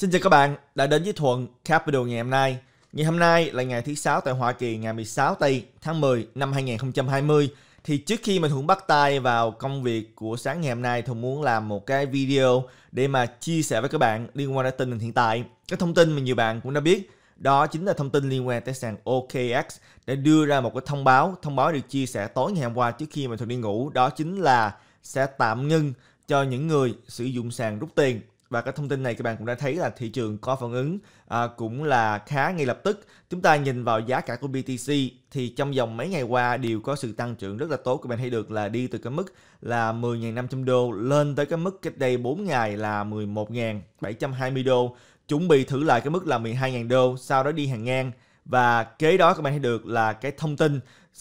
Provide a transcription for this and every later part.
Xin chào các bạn đã đến với Thuận Capital ngày hôm nay. Ngày hôm nay là ngày thứ sáu tại Hoa Kỳ ngày 16 tây tháng 10 năm 2020. Thì trước khi mà Thuận bắt tay vào công việc của sáng ngày hôm nay, Thuận muốn làm một cái video để mà chia sẻ với các bạn liên quan đến tình hình hiện tại. Cái thông tin mà nhiều bạn cũng đã biết đó chính là thông tin liên quan tới sàn OKX đã đưa ra một cái thông báo, thông báo được chia sẻ tối ngày hôm qua trước khi mà Thuận đi ngủ, đó chính là sẽ tạm ngưng cho những người sử dụng sàn rút tiền và cái thông tin này các bạn cũng đã thấy là thị trường có phản ứng à, cũng là khá ngay lập tức chúng ta nhìn vào giá cả của BTC thì trong vòng mấy ngày qua đều có sự tăng trưởng rất là tốt các bạn thấy được là đi từ cái mức là 10.500 đô lên tới cái mức cách đây 4 ngày là 11.720 đô chuẩn bị thử lại cái mức là 12.000 đô sau đó đi hàng ngang và kế đó các bạn thấy được là cái thông tin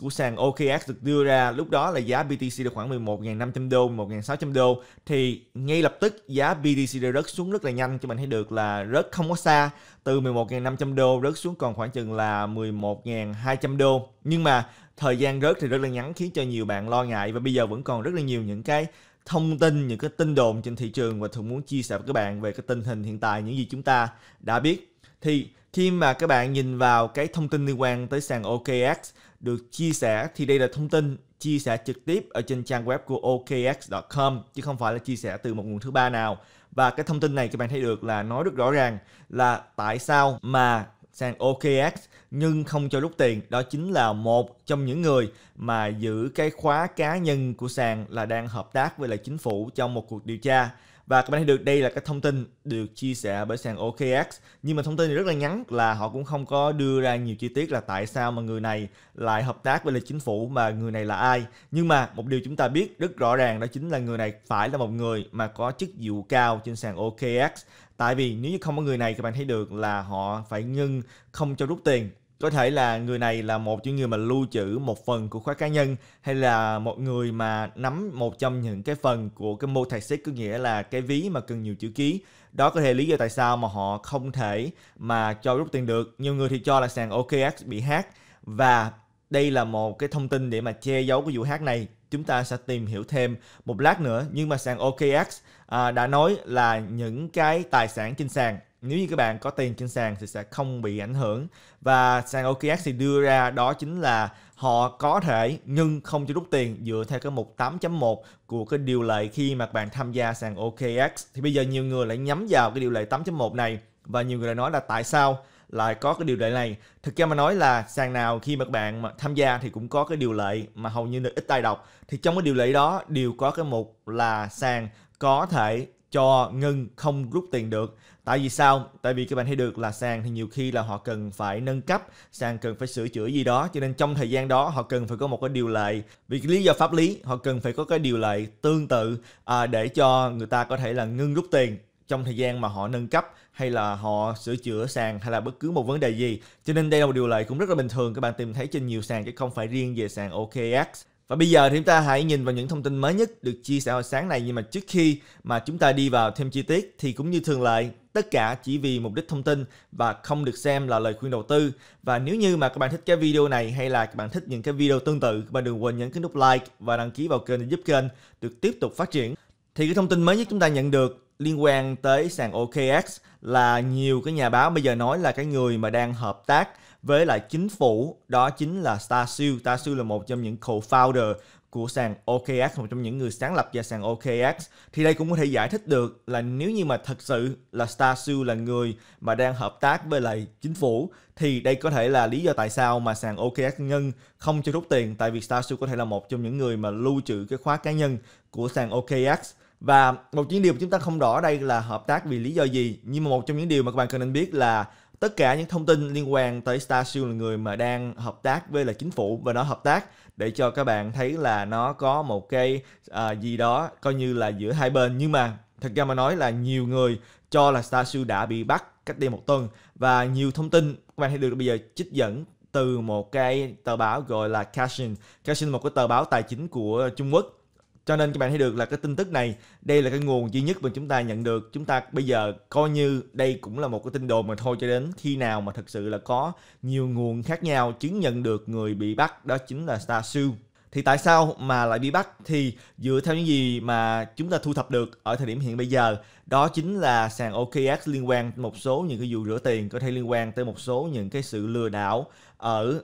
của sàn OKX được đưa ra lúc đó là giá BTC được khoảng 11.500 đô, 1.600 đô thì ngay lập tức giá BTC đã rớt xuống rất là nhanh cho mình thấy được là rớt không có xa từ 11.500 đô rớt xuống còn khoảng chừng là 11.200 đô nhưng mà thời gian rớt thì rất là ngắn khiến cho nhiều bạn lo ngại và bây giờ vẫn còn rất là nhiều những cái thông tin những cái tin đồn trên thị trường và thường muốn chia sẻ với các bạn về cái tình hình hiện tại những gì chúng ta đã biết thì khi mà các bạn nhìn vào cái thông tin liên quan tới sàn OKX được chia sẻ thì đây là thông tin chia sẻ trực tiếp ở trên trang web của okx.com chứ không phải là chia sẻ từ một nguồn thứ ba nào. Và cái thông tin này các bạn thấy được là nói rất rõ ràng là tại sao mà sàn OKX nhưng không cho rút tiền. Đó chính là một trong những người mà giữ cái khóa cá nhân của sàn là đang hợp tác với lại chính phủ trong một cuộc điều tra và các bạn thấy được đây là cái thông tin được chia sẻ bởi sàn OKX nhưng mà thông tin thì rất là ngắn là họ cũng không có đưa ra nhiều chi tiết là tại sao mà người này lại hợp tác với lại chính phủ mà người này là ai nhưng mà một điều chúng ta biết rất rõ ràng đó chính là người này phải là một người mà có chức vụ cao trên sàn OKX tại vì nếu như không có người này các bạn thấy được là họ phải ngưng không cho rút tiền có thể là người này là một những người mà lưu trữ một phần của khóa cá nhân hay là một người mà nắm một trong những cái phần của cái mô thạc xích có nghĩa là cái ví mà cần nhiều chữ ký đó có thể lý do tại sao mà họ không thể mà cho rút tiền được nhiều người thì cho là sàn OKX bị hack và đây là một cái thông tin để mà che giấu cái vụ hack này chúng ta sẽ tìm hiểu thêm một lát nữa nhưng mà sàn OKX à, đã nói là những cái tài sản trên sàn nếu như các bạn có tiền trên sàn thì sẽ không bị ảnh hưởng và sàn OKX thì đưa ra đó chính là họ có thể nhưng không cho rút tiền dựa theo cái mục 8.1 của cái điều lệ khi mà bạn tham gia sàn OKX thì bây giờ nhiều người lại nhắm vào cái điều lệ 8.1 này và nhiều người lại nói là tại sao lại có cái điều lệ này thực ra mà nói là sàn nào khi mà các bạn mà tham gia thì cũng có cái điều lệ mà hầu như ít ai đọc thì trong cái điều lệ đó đều có cái mục là sàn có thể cho ngưng không rút tiền được tại vì sao tại vì các bạn thấy được là sàn thì nhiều khi là họ cần phải nâng cấp sàn cần phải sửa chữa gì đó cho nên trong thời gian đó họ cần phải có một cái điều lệ vì lý do pháp lý họ cần phải có cái điều lệ tương tự à, để cho người ta có thể là ngưng rút tiền trong thời gian mà họ nâng cấp hay là họ sửa chữa sàn hay là bất cứ một vấn đề gì cho nên đây là một điều lệ cũng rất là bình thường các bạn tìm thấy trên nhiều sàn chứ không phải riêng về sàn OKX và bây giờ thì chúng ta hãy nhìn vào những thông tin mới nhất được chia sẻ hồi sáng này nhưng mà trước khi mà chúng ta đi vào thêm chi tiết thì cũng như thường lệ tất cả chỉ vì mục đích thông tin và không được xem là lời khuyên đầu tư. Và nếu như mà các bạn thích cái video này hay là các bạn thích những cái video tương tự, các bạn đừng quên nhấn cái nút like và đăng ký vào kênh để giúp kênh được tiếp tục phát triển. Thì cái thông tin mới nhất chúng ta nhận được liên quan tới sàn OKX là nhiều cái nhà báo bây giờ nói là cái người mà đang hợp tác với lại chính phủ đó chính là Starsew. Starsew là một trong những co-founder của sàn OKX, một trong những người sáng lập ra sàn OKX. Thì đây cũng có thể giải thích được là nếu như mà thật sự là Starsew là người mà đang hợp tác với lại chính phủ thì đây có thể là lý do tại sao mà sàn OKX Ngân không cho rút tiền tại vì Starsew có thể là một trong những người mà lưu trữ cái khóa cá nhân của sàn OKX và một những điều mà chúng ta không rõ đây là hợp tác vì lý do gì nhưng mà một trong những điều mà các bạn cần nên biết là tất cả những thông tin liên quan tới Starship là người mà đang hợp tác với là chính phủ và nó hợp tác để cho các bạn thấy là nó có một cái à, gì đó coi như là giữa hai bên nhưng mà thật ra mà nói là nhiều người cho là Starship đã bị bắt cách đây một tuần và nhiều thông tin các bạn thấy được bây giờ trích dẫn từ một cái tờ báo gọi là Cashin. Cashin một cái tờ báo tài chính của Trung Quốc cho nên các bạn thấy được là cái tin tức này đây là cái nguồn duy nhất mà chúng ta nhận được chúng ta bây giờ coi như đây cũng là một cái tin đồn mà thôi cho đến khi nào mà thực sự là có nhiều nguồn khác nhau chứng nhận được người bị bắt đó chính là Star Sue thì tại sao mà lại bị bắt thì dựa theo những gì mà chúng ta thu thập được ở thời điểm hiện bây giờ đó chính là sàn OKX liên quan một số những cái vụ rửa tiền có thể liên quan tới một số những cái sự lừa đảo ở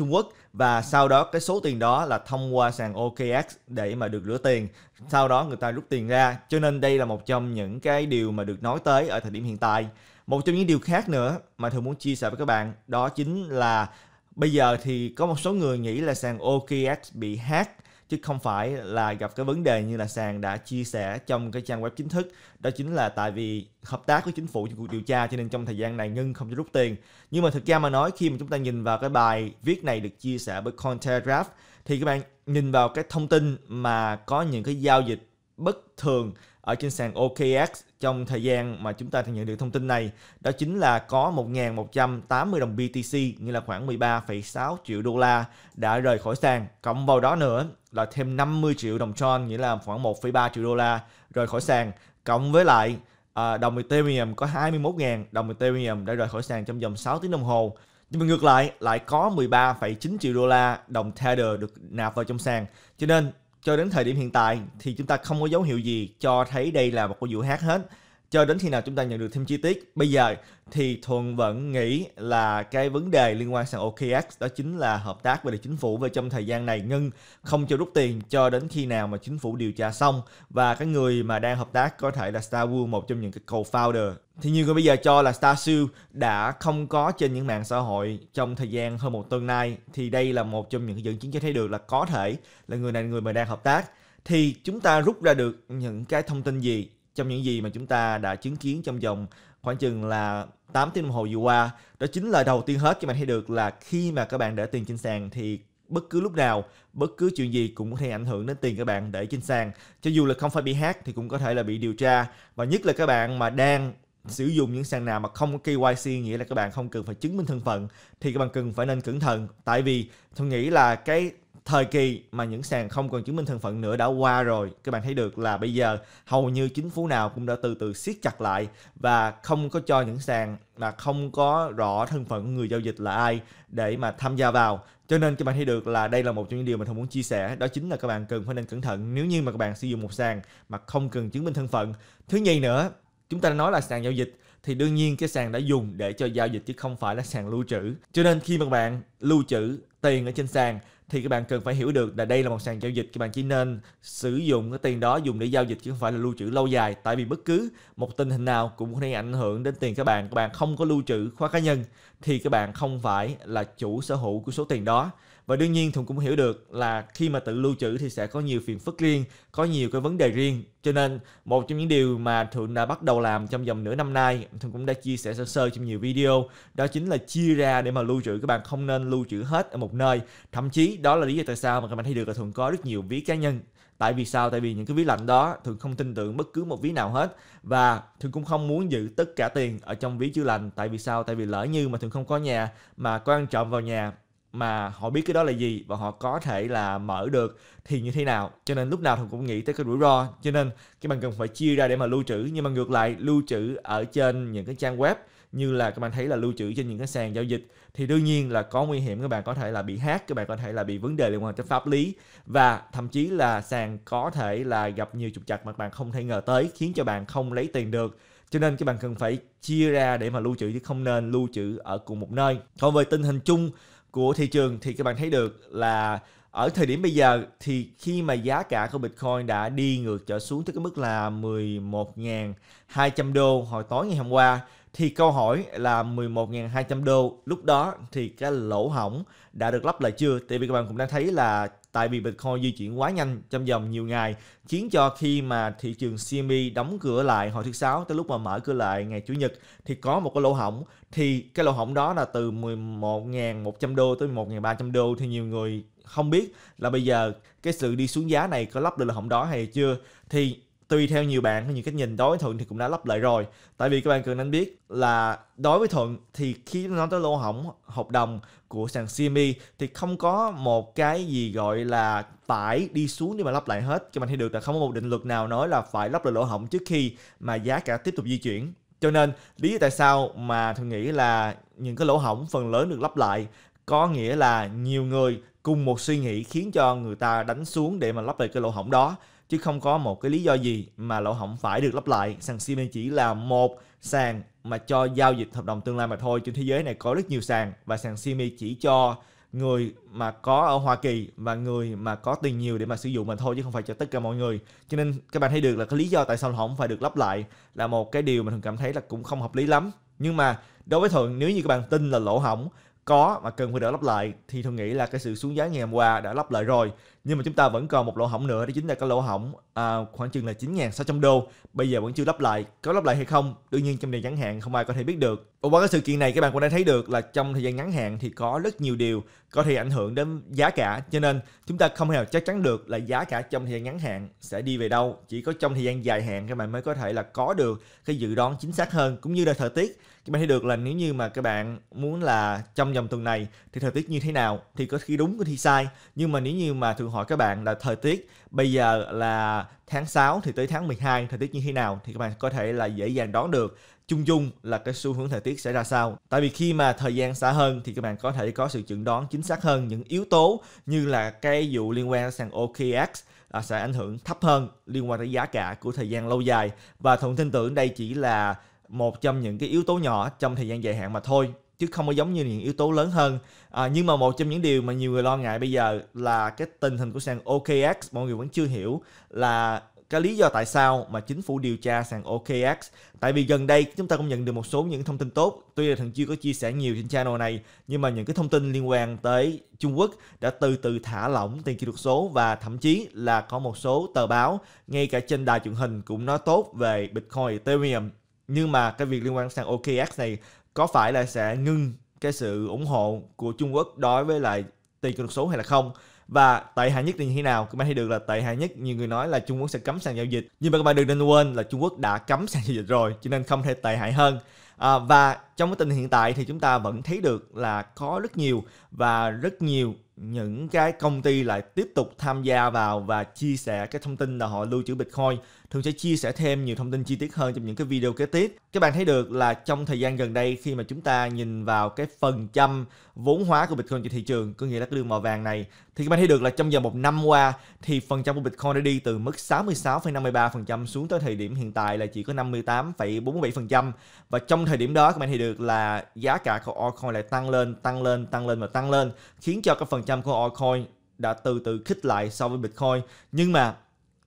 Trung Quốc và sau đó cái số tiền đó là thông qua sàn OKX để mà được rửa tiền sau đó người ta rút tiền ra cho nên đây là một trong những cái điều mà được nói tới ở thời điểm hiện tại một trong những điều khác nữa mà thường muốn chia sẻ với các bạn đó chính là bây giờ thì có một số người nghĩ là sàn OKX bị hack chứ không phải là gặp cái vấn đề như là sàn đã chia sẻ trong cái trang web chính thức đó chính là tại vì hợp tác với chính phủ trong cuộc điều tra cho nên trong thời gian này ngưng không cho rút tiền nhưng mà thực ra mà nói khi mà chúng ta nhìn vào cái bài viết này được chia sẻ bởi Cointelegraph thì các bạn nhìn vào cái thông tin mà có những cái giao dịch bất thường ở trên sàn OKX trong thời gian mà chúng ta nhận được thông tin này đó chính là có 1.180 đồng BTC như là khoảng 13,6 triệu đô la đã rời khỏi sàn cộng vào đó nữa là thêm 50 triệu đồng tron nghĩa là khoảng 1,3 triệu đô la rời khỏi sàn cộng với lại à, đồng Ethereum có 21.000 đồng Ethereum đã rời khỏi sàn trong vòng 6 tiếng đồng hồ nhưng mà ngược lại lại có 13,9 triệu đô la đồng Tether được nạp vào trong sàn cho nên cho đến thời điểm hiện tại thì chúng ta không có dấu hiệu gì cho thấy đây là một cái vụ hát hết cho đến khi nào chúng ta nhận được thêm chi tiết bây giờ thì Thuần vẫn nghĩ là cái vấn đề liên quan sàn OKX đó chính là hợp tác với chính phủ về trong thời gian này ngưng không cho rút tiền cho đến khi nào mà chính phủ điều tra xong và cái người mà đang hợp tác có thể là Star một trong những cái co-founder thì nhiều người bây giờ cho là Starsew đã không có trên những mạng xã hội trong thời gian hơn một tuần nay thì đây là một trong những dẫn chứng cho thấy được là có thể là người này là người mà đang hợp tác thì chúng ta rút ra được những cái thông tin gì trong những gì mà chúng ta đã chứng kiến trong vòng khoảng chừng là 8 tiếng đồng hồ vừa qua đó chính là đầu tiên hết các bạn thấy được là khi mà các bạn để tiền trên sàn thì bất cứ lúc nào bất cứ chuyện gì cũng có thể ảnh hưởng đến tiền các bạn để trên sàn cho dù là không phải bị hack thì cũng có thể là bị điều tra và nhất là các bạn mà đang sử dụng những sàn nào mà không có KYC nghĩa là các bạn không cần phải chứng minh thân phận thì các bạn cần phải nên cẩn thận tại vì tôi nghĩ là cái thời kỳ mà những sàn không còn chứng minh thân phận nữa đã qua rồi các bạn thấy được là bây giờ hầu như chính phủ nào cũng đã từ từ siết chặt lại và không có cho những sàn mà không có rõ thân phận người giao dịch là ai để mà tham gia vào cho nên các bạn thấy được là đây là một trong những điều mình không muốn chia sẻ đó chính là các bạn cần phải nên cẩn thận nếu như mà các bạn sử dụng một sàn mà không cần chứng minh thân phận thứ nhì nữa chúng ta đã nói là sàn giao dịch thì đương nhiên cái sàn đã dùng để cho giao dịch chứ không phải là sàn lưu trữ cho nên khi mà các bạn lưu trữ tiền ở trên sàn thì các bạn cần phải hiểu được là đây là một sàn giao dịch các bạn chỉ nên sử dụng cái tiền đó dùng để giao dịch chứ không phải là lưu trữ lâu dài tại vì bất cứ một tình hình nào cũng có thể ảnh hưởng đến tiền các bạn các bạn không có lưu trữ khóa cá nhân thì các bạn không phải là chủ sở hữu của số tiền đó và đương nhiên Thùng cũng hiểu được là khi mà tự lưu trữ thì sẽ có nhiều phiền phức riêng, có nhiều cái vấn đề riêng. Cho nên một trong những điều mà Thượng đã bắt đầu làm trong vòng nửa năm nay, Thượng cũng đã chia sẻ sơ sơ trong nhiều video, đó chính là chia ra để mà lưu trữ các bạn không nên lưu trữ hết ở một nơi. Thậm chí đó là lý do tại sao mà các bạn thấy được là Thượng có rất nhiều ví cá nhân. Tại vì sao? Tại vì những cái ví lạnh đó thường không tin tưởng bất cứ một ví nào hết và thường cũng không muốn giữ tất cả tiền ở trong ví chưa lành. Tại vì sao? Tại vì lỡ như mà thường không có nhà mà có ăn trộm vào nhà mà họ biết cái đó là gì và họ có thể là mở được thì như thế nào cho nên lúc nào thằng cũng nghĩ tới cái rủi ro cho nên các bạn cần phải chia ra để mà lưu trữ nhưng mà ngược lại lưu trữ ở trên những cái trang web như là các bạn thấy là lưu trữ trên những cái sàn giao dịch thì đương nhiên là có nguy hiểm các bạn có thể là bị hack các bạn có thể là bị vấn đề liên quan tới pháp lý và thậm chí là sàn có thể là gặp nhiều trục chặt mà các bạn không thể ngờ tới khiến cho bạn không lấy tiền được cho nên các bạn cần phải chia ra để mà lưu trữ chứ không nên lưu trữ ở cùng một nơi còn về tình hình chung của thị trường thì các bạn thấy được là ở thời điểm bây giờ thì khi mà giá cả của Bitcoin đã đi ngược trở xuống tới cái mức là 11.200 đô hồi tối ngày hôm qua thì câu hỏi là 11.200 đô lúc đó thì cái lỗ hỏng đã được lắp lại chưa? Tại vì các bạn cũng đang thấy là tại vì Bitcoin di chuyển quá nhanh trong vòng nhiều ngày khiến cho khi mà thị trường CME đóng cửa lại hồi thứ sáu tới lúc mà mở cửa lại ngày chủ nhật thì có một cái lỗ hỏng thì cái lỗ hỏng đó là từ 11.100 đô tới 1 300 đô thì nhiều người không biết là bây giờ cái sự đi xuống giá này có lắp được lỗ hỏng đó hay chưa thì tùy theo nhiều bạn hay nhiều cách nhìn đối với thuận thì cũng đã lắp lại rồi tại vì các bạn cần nên biết là đối với thuận thì khi nó tới lỗ hỏng hợp đồng của sàn CME thì không có một cái gì gọi là phải đi xuống để mà lắp lại hết các bạn thấy được là không có một định luật nào nói là phải lắp lại lỗ hỏng trước khi mà giá cả tiếp tục di chuyển cho nên lý do tại sao mà tôi nghĩ là những cái lỗ hỏng phần lớn được lắp lại có nghĩa là nhiều người cùng một suy nghĩ khiến cho người ta đánh xuống để mà lắp lại cái lỗ hỏng đó chứ không có một cái lý do gì mà lỗ hổng phải được lắp lại. Sàn CME chỉ là một sàn mà cho giao dịch hợp đồng tương lai mà thôi. Trên thế giới này có rất nhiều sàn và sàn CME chỉ cho người mà có ở Hoa Kỳ và người mà có tiền nhiều để mà sử dụng mà thôi chứ không phải cho tất cả mọi người. Cho nên các bạn thấy được là cái lý do tại sao không phải được lắp lại là một cái điều mà thường cảm thấy là cũng không hợp lý lắm. Nhưng mà đối với Thuận nếu như các bạn tin là lỗ hỏng có mà cần phải đỡ lắp lại thì tôi nghĩ là cái sự xuống giá ngày hôm qua đã lắp lại rồi nhưng mà chúng ta vẫn còn một lỗ hỏng nữa đó chính là cái lỗ hỏng à, khoảng chừng là 9.600 đô bây giờ vẫn chưa lắp lại có lắp lại hay không đương nhiên trong thời gian ngắn hạn không ai có thể biết được và qua cái sự kiện này các bạn cũng đã thấy được là trong thời gian ngắn hạn thì có rất nhiều điều có thể ảnh hưởng đến giá cả cho nên chúng ta không hề chắc chắn được là giá cả trong thời gian ngắn hạn sẽ đi về đâu chỉ có trong thời gian dài hạn các bạn mới có thể là có được cái dự đoán chính xác hơn cũng như là thời tiết chúng ta thấy được là nếu như mà các bạn muốn là trong vòng tuần này thì thời tiết như thế nào thì có khi đúng có khi sai nhưng mà nếu như mà thường hỏi các bạn là thời tiết bây giờ là tháng 6 thì tới tháng 12 thời tiết như thế nào thì các bạn có thể là dễ dàng đoán được chung chung là cái xu hướng thời tiết sẽ ra sao. Tại vì khi mà thời gian xa hơn thì các bạn có thể có sự chẩn đoán chính xác hơn những yếu tố như là cái vụ liên quan sang OKX à, sẽ ảnh hưởng thấp hơn liên quan tới giá cả của thời gian lâu dài và thông tin tưởng đây chỉ là một trong những cái yếu tố nhỏ trong thời gian dài hạn mà thôi chứ không có giống như những yếu tố lớn hơn à, nhưng mà một trong những điều mà nhiều người lo ngại bây giờ là cái tình hình của sàn OKX mọi người vẫn chưa hiểu là cái lý do tại sao mà chính phủ điều tra sàn OKX tại vì gần đây chúng ta cũng nhận được một số những thông tin tốt tuy là thằng chưa có chia sẻ nhiều trên channel này nhưng mà những cái thông tin liên quan tới Trung Quốc đã từ từ thả lỏng tiền kỹ thuật số và thậm chí là có một số tờ báo ngay cả trên đài truyền hình cũng nói tốt về Bitcoin Ethereum nhưng mà cái việc liên quan sang OKX này có phải là sẽ ngưng cái sự ủng hộ của Trung Quốc đối với lại tiền kỹ thuật số hay là không và tệ hại nhất thì như thế nào các bạn thấy được là tệ hại nhất nhiều người nói là Trung Quốc sẽ cấm sàn giao dịch nhưng mà các bạn đừng nên quên là Trung Quốc đã cấm sàn giao dịch rồi cho nên không thể tệ hại hơn à, và trong cái tình hiện tại thì chúng ta vẫn thấy được là có rất nhiều và rất nhiều những cái công ty lại tiếp tục tham gia vào và chia sẻ cái thông tin là họ lưu trữ Bitcoin Thường sẽ chia sẻ thêm nhiều thông tin chi tiết hơn trong những cái video kế tiếp. Các bạn thấy được là trong thời gian gần đây khi mà chúng ta nhìn vào cái phần trăm vốn hóa của Bitcoin trên thị trường, có nghĩa là cái đường màu vàng này, thì các bạn thấy được là trong vòng một năm qua thì phần trăm của Bitcoin đã đi từ mức 66,53% xuống tới thời điểm hiện tại là chỉ có 58,47% và trong thời điểm đó các bạn thấy được là giá cả của altcoin lại tăng lên, tăng lên, tăng lên và tăng lên khiến cho cái phần trăm của altcoin đã từ từ khích lại so với Bitcoin. Nhưng mà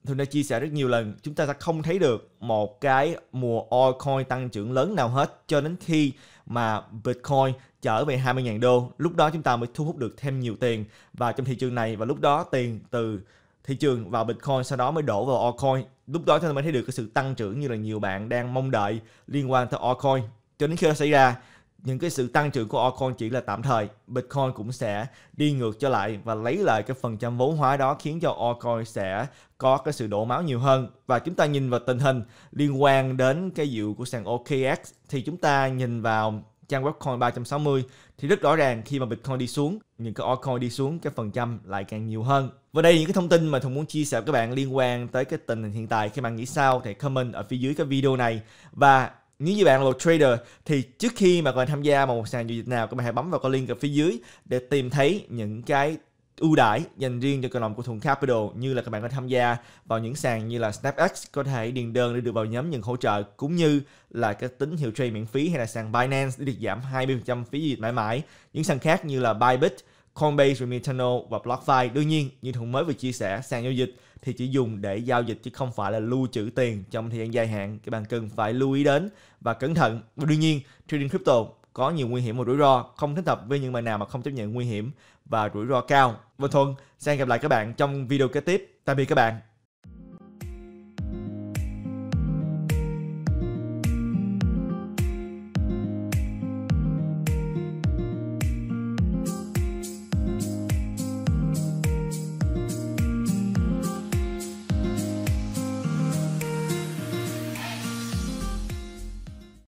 thường đã chia sẻ rất nhiều lần chúng ta sẽ không thấy được một cái mùa altcoin tăng trưởng lớn nào hết cho đến khi mà Bitcoin trở về 20.000 đô lúc đó chúng ta mới thu hút được thêm nhiều tiền và trong thị trường này và lúc đó tiền từ thị trường vào Bitcoin sau đó mới đổ vào altcoin lúc đó chúng ta mới thấy được cái sự tăng trưởng như là nhiều bạn đang mong đợi liên quan tới altcoin cho đến khi nó xảy ra những cái sự tăng trưởng của altcoin chỉ là tạm thời, Bitcoin cũng sẽ đi ngược trở lại và lấy lại cái phần trăm vốn hóa đó khiến cho altcoin sẽ có cái sự đổ máu nhiều hơn. Và chúng ta nhìn vào tình hình liên quan đến cái dịu của sàn OKX thì chúng ta nhìn vào trang web coin 360 thì rất rõ ràng khi mà Bitcoin đi xuống, những cái altcoin đi xuống cái phần trăm lại càng nhiều hơn. Và đây là những cái thông tin mà Thùng muốn chia sẻ với các bạn liên quan tới cái tình hình hiện tại. Khi bạn nghĩ sao thì comment ở phía dưới cái video này. Và nếu như bạn là một trader thì trước khi mà bạn tham gia vào một sàn giao dịch nào các bạn hãy bấm vào cái link ở phía dưới để tìm thấy những cái ưu đãi dành riêng cho cộng đồng của thùng Capital như là các bạn có tham gia vào những sàn như là SnapX có thể điền đơn để được vào nhóm nhận hỗ trợ cũng như là các tín hiệu trade miễn phí hay là sàn Binance để được giảm 20% phí dịch mãi mãi những sàn khác như là Bybit, Coinbase, Remitano và BlockFi đương nhiên như thùng mới vừa chia sẻ sàn giao dịch thì chỉ dùng để giao dịch chứ không phải là lưu trữ tiền trong thời gian dài hạn các bạn cần phải lưu ý đến và cẩn thận và đương nhiên trading crypto có nhiều nguy hiểm và rủi ro không thích hợp với những bạn nào mà không chấp nhận nguy hiểm và rủi ro cao. Và Thuận, sẽ hẹn gặp lại các bạn trong video kế tiếp. Tạm biệt các bạn.